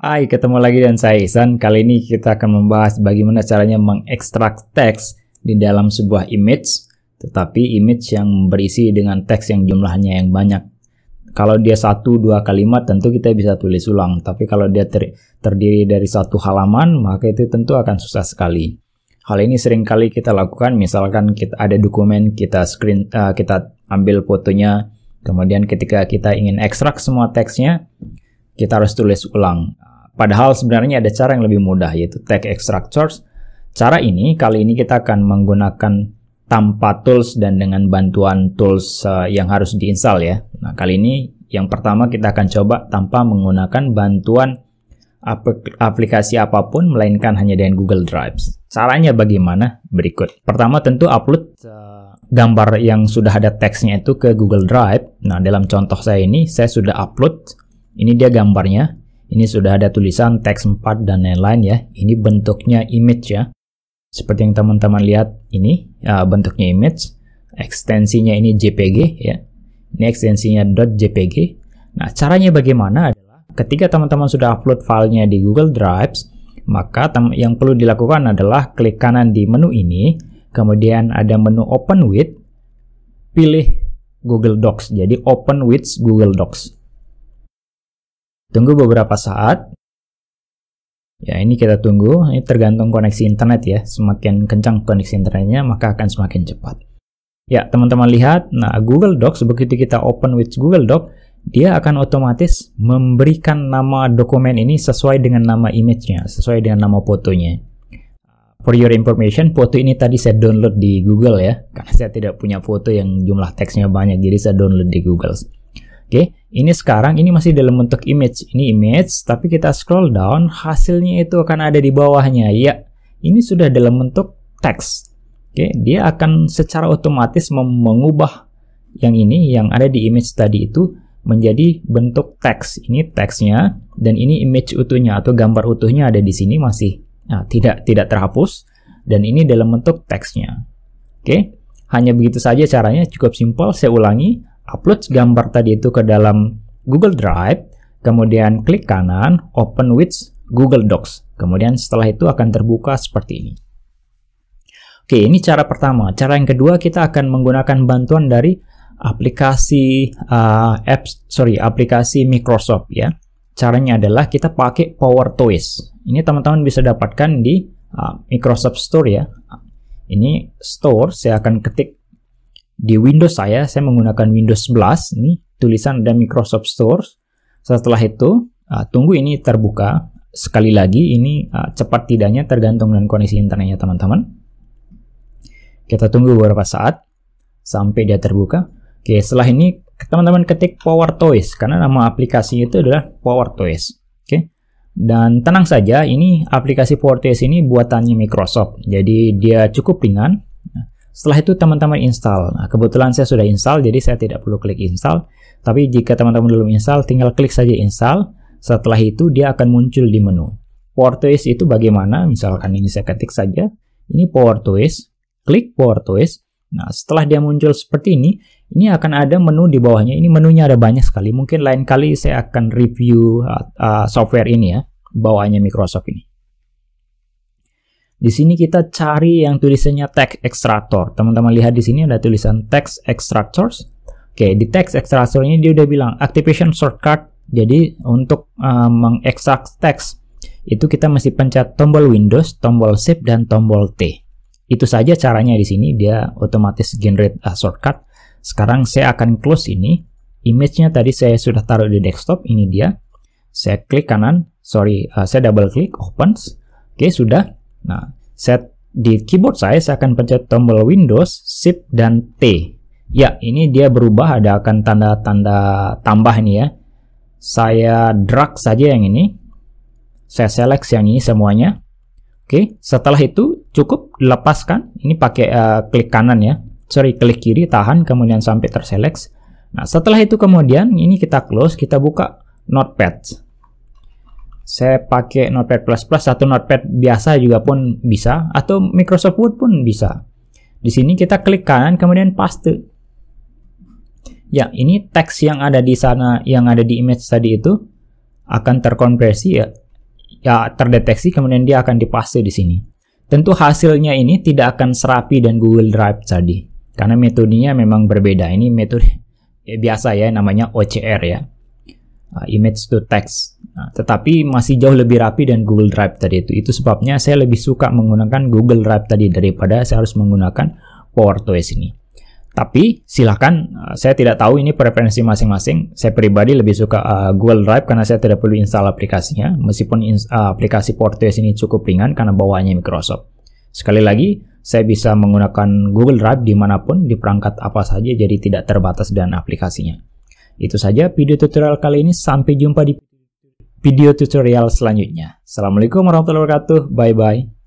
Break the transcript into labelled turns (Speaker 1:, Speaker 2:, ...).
Speaker 1: Hai, ketemu lagi dan saya Ihsan. Kali ini kita akan membahas bagaimana caranya mengekstrak teks di dalam sebuah image, tetapi image yang berisi dengan teks yang jumlahnya yang banyak. Kalau dia satu dua kalimat tentu kita bisa tulis ulang, tapi kalau dia ter terdiri dari satu halaman maka itu tentu akan susah sekali. Hal ini sering kali kita lakukan, misalkan kita ada dokumen kita screen uh, kita ambil fotonya, kemudian ketika kita ingin ekstrak semua teksnya kita harus tulis ulang Padahal sebenarnya ada cara yang lebih mudah yaitu tag extract source. Cara ini kali ini kita akan menggunakan tanpa tools dan dengan bantuan tools uh, yang harus diinstal ya. Nah, kali ini yang pertama kita akan coba tanpa menggunakan bantuan aplikasi apapun melainkan hanya dengan Google Drive. Caranya bagaimana? Berikut. Pertama tentu upload eh, gambar yang sudah ada teksnya itu ke Google Drive. Nah, dalam contoh saya ini saya sudah upload. Ini dia gambarnya. Ini sudah ada tulisan teks 4 dan lain-lain ya. Ini bentuknya image ya. Seperti yang teman-teman lihat ini uh, bentuknya image. Ekstensinya ini JPG ya. Ini ekstensinya .jpg. Nah, caranya bagaimana adalah ketika teman-teman sudah upload filenya di Google Drive, maka yang perlu dilakukan adalah klik kanan di menu ini, kemudian ada menu Open With, pilih Google Docs. Jadi Open with Google Docs. Tunggu beberapa saat. Ya, ini kita tunggu. Ini tergantung koneksi internet ya. Semakin kencang koneksi internetnya, maka akan semakin cepat. Ya, teman-teman lihat. Nah, Google Docs, begitu kita open with Google Docs, dia akan otomatis memberikan nama dokumen ini sesuai dengan nama image-nya, sesuai dengan nama fotonya. For your information, foto ini tadi saya download di Google ya, karena saya tidak punya foto yang jumlah teksnya banyak, jadi saya download di Google. Oke, ini sekarang ini masih dalam bentuk image. Ini image, tapi kita scroll down, hasilnya itu akan ada di bawahnya. Ya, ini sudah dalam bentuk teks. Oke, dia akan secara otomatis mengubah yang ini yang ada di image tadi itu menjadi bentuk teks. Ini teksnya dan ini image utuhnya atau gambar utuhnya ada di sini masih nah, tidak tidak terhapus dan ini dalam bentuk teksnya. Oke, hanya begitu saja caranya cukup simpel. Saya ulangi upload gambar tadi itu ke dalam Google Drive, kemudian klik kanan Open with Google Docs. Kemudian setelah itu akan terbuka seperti ini. Oke, ini cara pertama. Cara yang kedua kita akan menggunakan bantuan dari aplikasi uh, apps sorry aplikasi Microsoft ya. Caranya adalah kita pakai Power Toys. Ini teman-teman bisa dapatkan di uh, Microsoft Store ya. Ini store saya akan ketik di Windows saya, saya menggunakan Windows 11, ini tulisan ada Microsoft Store. Setelah itu, uh, tunggu ini terbuka. Sekali lagi, ini uh, cepat tidaknya tergantung dengan kondisi internetnya teman-teman. Kita tunggu beberapa saat sampai dia terbuka. Oke, setelah ini teman-teman ketik Power Toys karena nama aplikasi itu adalah Power Toys. Oke. Dan tenang saja, ini aplikasi Power Toys ini buatannya Microsoft. Jadi dia cukup ringan, setelah itu teman-teman install. Nah, kebetulan saya sudah install, jadi saya tidak perlu klik install. Tapi jika teman-teman belum install, tinggal klik saja install. Setelah itu dia akan muncul di menu. PowerToys itu bagaimana? Misalkan ini saya ketik saja. Ini PowerToys, Klik PowerToys. Nah, setelah dia muncul seperti ini, ini akan ada menu di bawahnya. Ini menunya ada banyak sekali. Mungkin lain kali saya akan review uh, uh, software ini ya, bawahnya Microsoft ini. Di sini kita cari yang tulisannya text extractor. Teman-teman lihat di sini ada tulisan text extractors. Oke, di text extractor ini dia udah bilang activation shortcut. Jadi untuk uh, mengekstrak teks itu kita mesti pencet tombol Windows, tombol Shift dan tombol T. Itu saja caranya di sini dia otomatis generate a eh, shortcut. Sekarang saya akan close ini. Image-nya tadi saya sudah taruh di desktop, ini dia. Saya klik kanan, sorry, uh, saya double klik, opens. Oke, sudah. Nah, set di keyboard saya, saya akan pencet tombol Windows, Shift, dan T. Ya, ini dia berubah, ada akan tanda-tanda tambah ini ya. Saya drag saja yang ini. Saya select yang ini semuanya. Oke, setelah itu cukup lepaskan. Ini pakai uh, klik kanan ya. Sorry, klik kiri, tahan, kemudian sampai terseleks. Nah, setelah itu kemudian ini kita close, kita buka Notepad saya pakai Notepad++ atau Notepad biasa juga pun bisa atau Microsoft Word pun bisa. Di sini kita klik kanan kemudian paste. Ya, ini teks yang ada di sana yang ada di image tadi itu akan terkonversi ya ya terdeteksi kemudian dia akan dipaste di sini. Tentu hasilnya ini tidak akan serapi dan Google Drive tadi karena metodenya memang berbeda. Ini metode ya, biasa ya namanya OCR ya uh, image to text. Nah, tetapi masih jauh lebih rapi dan Google Drive tadi itu. Itu sebabnya saya lebih suka menggunakan Google Drive tadi daripada saya harus menggunakan PowerToys ini. Tapi silahkan, uh, saya tidak tahu ini preferensi masing-masing. Saya pribadi lebih suka uh, Google Drive karena saya tidak perlu install aplikasinya, meskipun uh, aplikasi PowerToys ini cukup ringan karena bawaannya Microsoft. Sekali lagi, saya bisa menggunakan Google Drive dimanapun, di perangkat apa saja, jadi tidak terbatas dan aplikasinya. Itu saja video tutorial kali ini. Sampai jumpa di video tutorial selanjutnya. Assalamualaikum warahmatullahi wabarakatuh. Bye-bye.